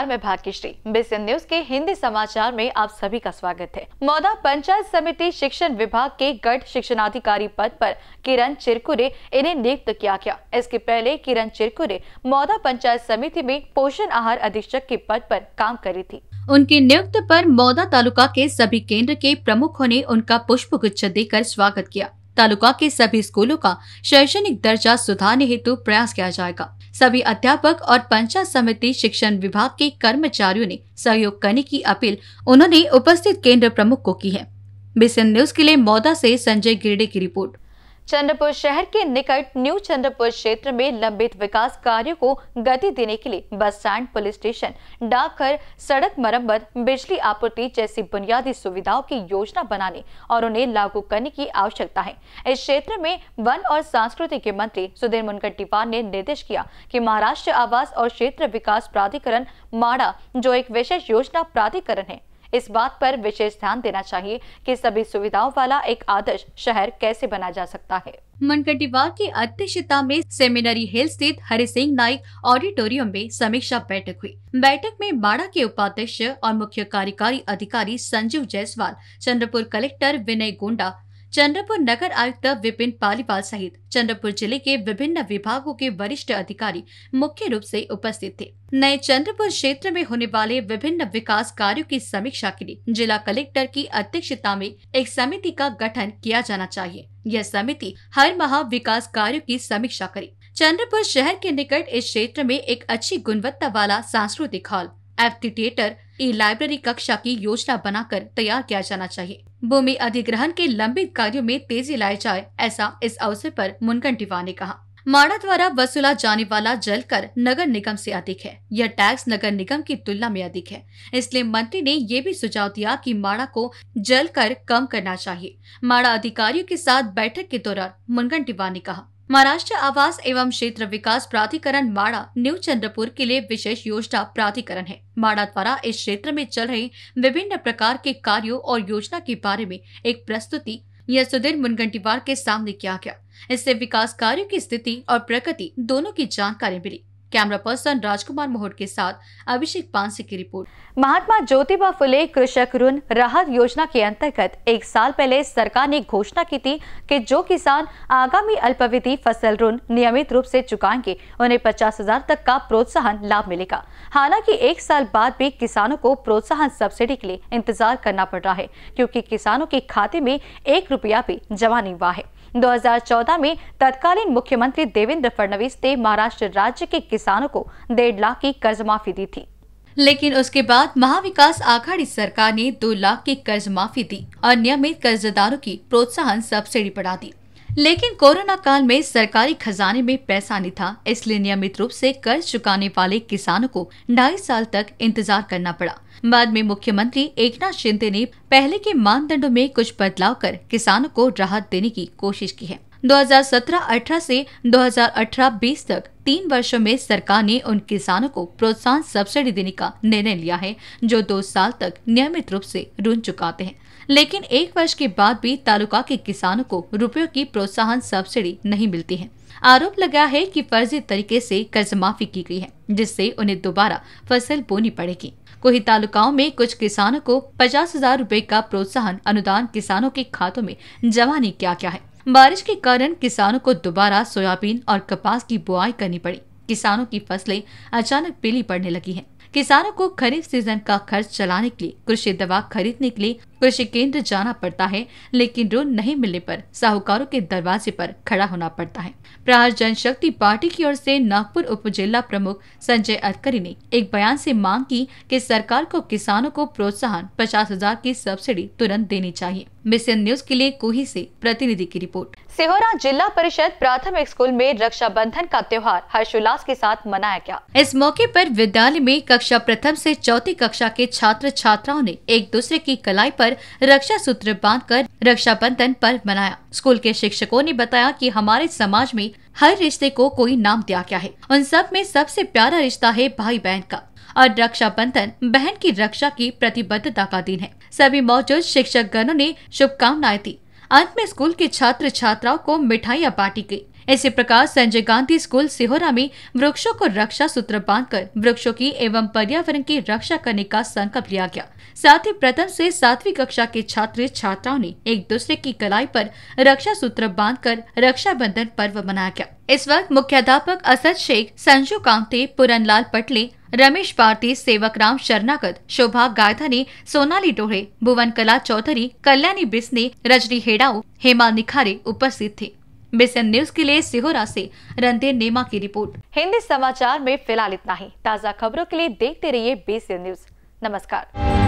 नमस्कार मैं Bhagyashree BCN news के हिंदी समाचार में आप सभी का स्वागत है मौदा पंचायत समिति शिक्षण विभाग के शिक्षण शिक्षणाधिकारी पद पर किरण चिरकुरे इन्हें नियुक्त किया गया इसके पहले किरण चिरकुरे मौदा पंचायत समिति में पोषण आहार अधीक्षक के पद पर काम करी थी उनके नियुक्त पर मौदा तालुका के सभी केंद्र के प्रमुखों ने उनका पुष्प गुच्छ देकर स्वागत किया तालुका के सभी स्कूलों का शैक्षणिक दर्जा सुधारने हेतु प्रयास किया जाएगा सभी अध्यापक और पंचायत समिति शिक्षण विभाग के कर्मचारियों ने सहयोग करने की अपील उन्होंने उपस्थित केंद्र प्रमुख को की है बिसन न्यूज के लिए मौदा से संजय गिरडे की रिपोर्ट चंद्रपुर शहर के निकट न्यू चंद्रपुर क्षेत्र में लंबित विकास कार्यों को गति देने के लिए बस स्टैंड पुलिस स्टेशन डाकघर सड़क मरम्मत बिजली आपूर्ति जैसी बुनियादी सुविधाओं की योजना बनाने और उन्हें लागू करने की आवश्यकता है इस क्षेत्र में वन और सांस्कृतिक के मंत्री सुधीर मुनगंटीवार ने निर्देश किया कि महाराष्ट्र आवास और क्षेत्र विकास प्राधिकरण माड़ा जो एक विशेष योजना प्राधिकरण है इस बात पर विशेष ध्यान देना चाहिए कि सभी सुविधाओं वाला एक आदर्श शहर कैसे बना जा सकता है मनकटिवार की अध्यक्षता में सेमिनरी हिल स्थित हरि सिंह नाइक ऑडिटोरियम में समीक्षा बैठक हुई बैठक में बाड़ा के उपाध्यक्ष और मुख्य कार्यकारी अधिकारी संजीव जायसवाल चंद्रपुर कलेक्टर विनय गोंडा चंद्रपुर नगर आयुक्त विपिन पालीवाल सहित चंद्रपुर जिले के विभिन्न विभागों के वरिष्ठ अधिकारी मुख्य रूप से उपस्थित थे नए चंद्रपुर क्षेत्र में होने वाले विभिन्न विकास कार्यों की समीक्षा के लिए जिला कलेक्टर की अध्यक्षता में एक समिति का गठन किया जाना चाहिए यह समिति हर माह विकास कार्यो की समीक्षा करे चंद्रपुर शहर के निकट इस क्षेत्र में एक अच्छी गुणवत्ता वाला सांस्कृतिक hall amphitheatre e library कक्षा की योजना बनाकर तैयार किया जाना चाहिए भूमि अधिग्रहण के लंबित कार्यों में तेजी लाई जाए ऐसा इस अवसर पर मुनगन टिवा ने कहा माड़ा द्वारा वसूला जाने वाला जल कर नगर निगम से अधिक है यह टैक्स नगर निगम की तुलना में अधिक है इसलिए मंत्री ने ये भी सुझाव दिया कि माड़ा को जल कर कम करना चाहिए माड़ा अधिकारियों के साथ बैठक के दौरान मुनगन टिवा ने कहा महाराष्ट्र आवास एवं क्षेत्र विकास प्राधिकरण माड़ा न्यू चंद्रपुर के लिए विशेष योजना प्राधिकरण है माड़ा द्वारा इस क्षेत्र में चल रहे विभिन्न प्रकार के कार्यो और योजना के बारे में एक प्रस्तुति यह सुधीर मुनगंटीवार के सामने किया गया इससे विकास कार्यो की स्थिति और प्रगति दोनों की जानकारी मिली कैमरा पर्सन राजकुमार मोहट के साथ अभिषेक पांसे की रिपोर्ट महात्मा ज्योतिबा फुले कृषक ऋण राहत योजना के अंतर्गत एक साल पहले सरकार ने घोषणा की थी कि जो किसान आगामी अल्पविधि फसल ऋण नियमित रूप से चुकाएंगे उन्हें पचास हजार तक का प्रोत्साहन लाभ मिलेगा हालांकि एक साल बाद भी किसानों को प्रोत्साहन सब्सिडी के लिए इंतजार करना पड़ रहा है क्योंकि किसानों के खाते में एक रुपया भी जमा नहीं हुआ है 2014 में तत्कालीन मुख्यमंत्री देवेंद्र फडणवीस ने महाराष्ट्र राज्य के किसानों को डेढ़ लाख की कर्ज माफी दी थी लेकिन उसके बाद महाविकास आघाड़ी सरकार ने दो लाख की कर्ज माफी दी और नियमित कर्जदारों की प्रोत्साहन सब्सिडी बढ़ा दी लेकिन कोरोना काल में सरकारी खजाने में पैसा नहीं था इसलिए नियमित रूप से कर्ज चुकाने वाले किसानों को ढाई साल तक इंतजार करना पड़ा बाद में मुख्यमंत्री एक नाथ शिंदे ने पहले के मानदंडों में कुछ बदलाव कर किसानों को राहत देने की कोशिश की है 2017-18 से 2018-20 तक तीन वर्षों में सरकार ने उन किसानों को प्रोत्साहन सब्सिडी देने का निर्णय लिया है जो दो साल तक नियमित रूप से रुन चुकाते हैं लेकिन एक वर्ष के बाद भी तालुका के किसानों को रुपयों की प्रोत्साहन सब्सिडी नहीं मिलती है आरोप लगा है कि फर्जी तरीके से कर्ज माफी की गई है जिससे उन्हें दोबारा फसल बोनी पड़ेगी कोई तालुकाओं में कुछ किसानों को पचास हजार रूपए का प्रोत्साहन अनुदान किसानों के खातों में जमा नहीं किया गया है बारिश के कारण किसानों को दोबारा सोयाबीन और कपास की बुआई करनी पड़ी किसानों की फसलें अचानक पीली पड़ने लगी हैं। किसानों को खरीफ सीजन का खर्च चलाने के लिए कृषि दवा खरीदने के लिए कृषि केंद्र जाना पड़ता है लेकिन ऋण नहीं मिलने पर साहूकारों के दरवाजे पर खड़ा होना पड़ता है प्रहार जन शक्ति पार्टी की ओर से नागपुर उप जिला प्रमुख संजय अतकरी ने एक बयान से मांग की कि सरकार को किसानों को प्रोत्साहन पचास हजार की सब्सिडी तुरंत देनी चाहिए मिशन न्यूज के लिए कोही से प्रतिनिधि की रिपोर्ट सिहोरा जिला परिषद प्राथमिक स्कूल में रक्षा बंधन का त्योहार हर्षोल्लास के साथ मनाया गया इस मौके पर विद्यालय में कक्षा प्रथम से चौथी कक्षा के छात्र छात्राओं ने एक दूसरे की कलाई पर रक्षा सूत्र बांधकर रक्षाबंधन पर्व मनाया स्कूल के शिक्षकों ने बताया कि हमारे समाज में हर रिश्ते को कोई नाम दिया गया है उन सब में सबसे प्यारा रिश्ता है भाई बहन का और रक्षाबंधन बहन की रक्षा की प्रतिबद्धता का दिन है सभी मौजूद शिक्षक गणों ने शुभकामनाएं दी अंत में स्कूल के छात्र छात्राओं को मिठाइयाँ बांटी गयी इसी प्रकार संजय गांधी स्कूल सिहोरा में वृक्षों को रक्षा सूत्र कर वृक्षों की एवं पर्यावरण की रक्षा करने का संकल्प लिया गया साथ ही प्रथम से सातवीं कक्षा के छात्र छात्राओं ने एक दूसरे की कलाई पर रक्षा सूत्र बांध रक्षा रक्षाबंधन पर्व मनाया गया इस वक्त मुख्याध्यापक असद शेख संजू कांते लाल पटले रमेश भारती राम शरणागत शोभा गायधनी सोनाली डोहे भुवन कला चौधरी कल्याणी बिस्ने रजनी हेड़ाऊ हेमा निखारे उपस्थित थे बेसन न्यूज के लिए सिहोरा से रणधीर नेमा की रिपोर्ट हिंदी समाचार में फिलहाल इतना ही ताज़ा खबरों के लिए देखते रहिए बेसन न्यूज नमस्कार